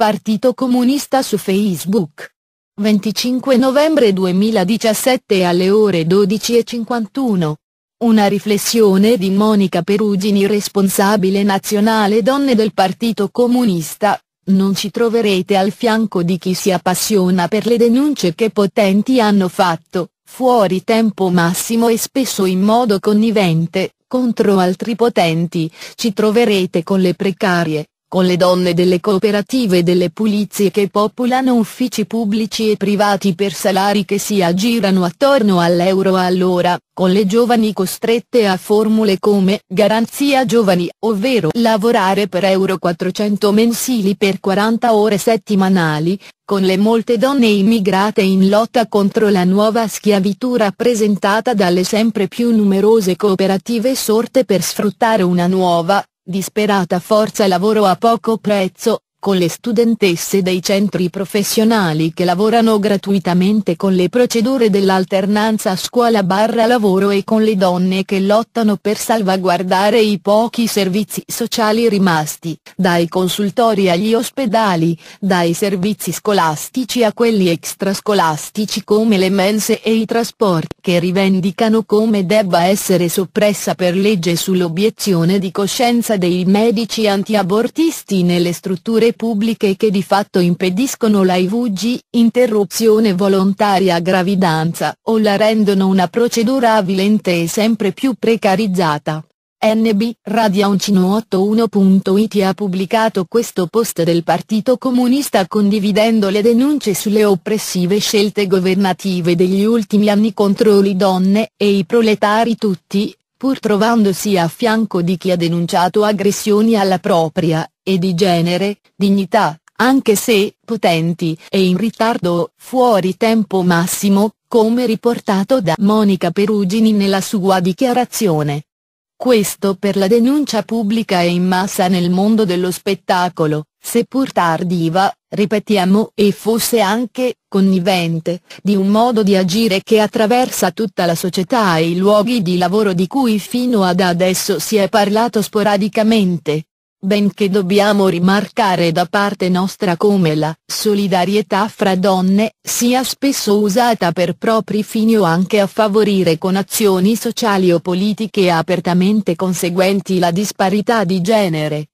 Partito Comunista su Facebook. 25 novembre 2017 alle ore 12.51. Una riflessione di Monica Perugini responsabile nazionale donne del Partito Comunista, non ci troverete al fianco di chi si appassiona per le denunce che potenti hanno fatto, fuori tempo massimo e spesso in modo connivente, contro altri potenti, ci troverete con le precarie, con le donne delle cooperative e delle pulizie che popolano uffici pubblici e privati per salari che si aggirano attorno all'euro all'ora, con le giovani costrette a formule come garanzia giovani, ovvero lavorare per euro 400 mensili per 40 ore settimanali, con le molte donne immigrate in lotta contro la nuova schiavitù rappresentata dalle sempre più numerose cooperative sorte per sfruttare una nuova, Disperata forza lavoro a poco prezzo, con le studentesse dei centri professionali che lavorano gratuitamente con le procedure dell'alternanza scuola-lavoro e con le donne che lottano per salvaguardare i pochi servizi sociali rimasti, dai consultori agli ospedali, dai servizi scolastici a quelli extrascolastici come le mense e i trasporti che rivendicano come debba essere soppressa per legge sull'obiezione di coscienza dei medici antiabortisti nelle strutture regole pubbliche che di fatto impediscono la IVG, interruzione volontaria a gravidanza, o la rendono una procedura avvilente e sempre più precarizzata. NB radion 81it ha pubblicato questo post del Partito Comunista condividendo le denunce sulle oppressive scelte governative degli ultimi anni contro le donne e i proletari tutti, pur trovandosi a fianco di chi ha denunciato aggressioni alla propria, e di genere, dignità, anche se potenti e in ritardo fuori tempo massimo, come riportato da Monica Perugini nella sua dichiarazione. Questo per la denuncia pubblica e in massa nel mondo dello spettacolo, seppur tardiva, ripetiamo e fosse anche, connivente, di un modo di agire che attraversa tutta la società e i luoghi di lavoro di cui fino ad adesso si è parlato sporadicamente. Benché dobbiamo rimarcare da parte nostra come la solidarietà fra donne sia spesso usata per propri fini o anche a favorire con azioni sociali o politiche apertamente conseguenti la disparità di genere